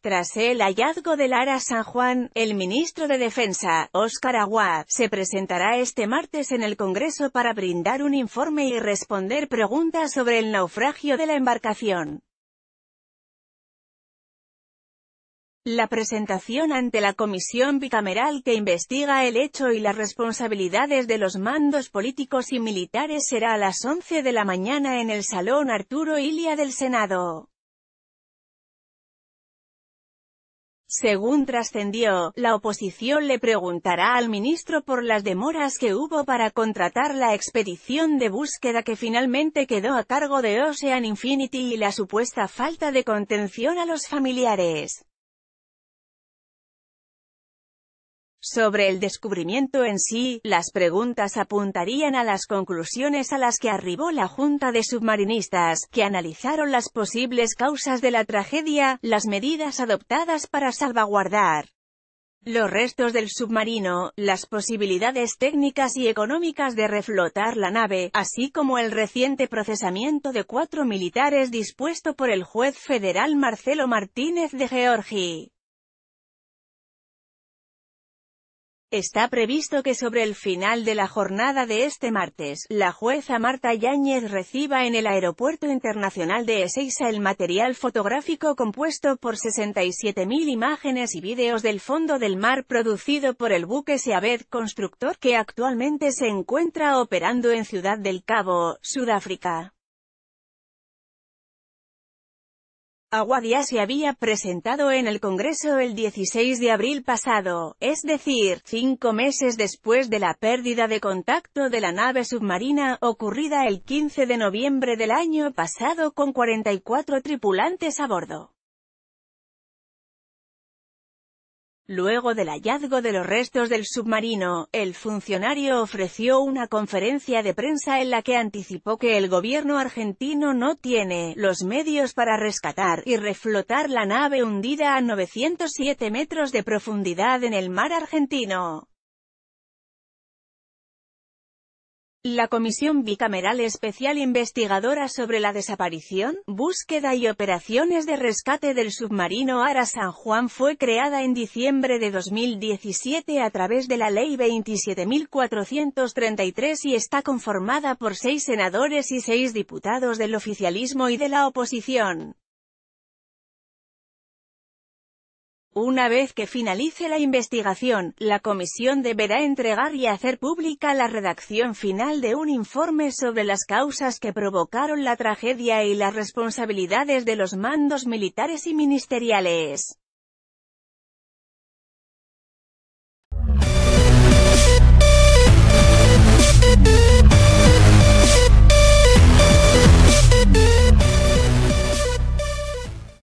Tras el hallazgo del Ara San Juan, el ministro de Defensa, Oscar Aguad, se presentará este martes en el Congreso para brindar un informe y responder preguntas sobre el naufragio de la embarcación. La presentación ante la comisión bicameral que investiga el hecho y las responsabilidades de los mandos políticos y militares será a las 11 de la mañana en el Salón Arturo Ilia del Senado. Según trascendió, la oposición le preguntará al ministro por las demoras que hubo para contratar la expedición de búsqueda que finalmente quedó a cargo de Ocean Infinity y la supuesta falta de contención a los familiares. Sobre el descubrimiento en sí, las preguntas apuntarían a las conclusiones a las que arribó la Junta de Submarinistas, que analizaron las posibles causas de la tragedia, las medidas adoptadas para salvaguardar los restos del submarino, las posibilidades técnicas y económicas de reflotar la nave, así como el reciente procesamiento de cuatro militares dispuesto por el juez federal Marcelo Martínez de Georgi. Está previsto que sobre el final de la jornada de este martes, la jueza Marta Yáñez reciba en el Aeropuerto Internacional de Ezeiza el material fotográfico compuesto por 67.000 imágenes y vídeos del fondo del mar producido por el buque Seabed Constructor que actualmente se encuentra operando en Ciudad del Cabo, Sudáfrica. Aguadía se había presentado en el Congreso el 16 de abril pasado, es decir, cinco meses después de la pérdida de contacto de la nave submarina ocurrida el 15 de noviembre del año pasado con 44 tripulantes a bordo. Luego del hallazgo de los restos del submarino, el funcionario ofreció una conferencia de prensa en la que anticipó que el gobierno argentino no tiene los medios para rescatar y reflotar la nave hundida a 907 metros de profundidad en el mar argentino. La Comisión Bicameral Especial Investigadora sobre la desaparición, búsqueda y operaciones de rescate del submarino Ara San Juan fue creada en diciembre de 2017 a través de la Ley 27.433 y está conformada por seis senadores y seis diputados del oficialismo y de la oposición. Una vez que finalice la investigación, la comisión deberá entregar y hacer pública la redacción final de un informe sobre las causas que provocaron la tragedia y las responsabilidades de los mandos militares y ministeriales.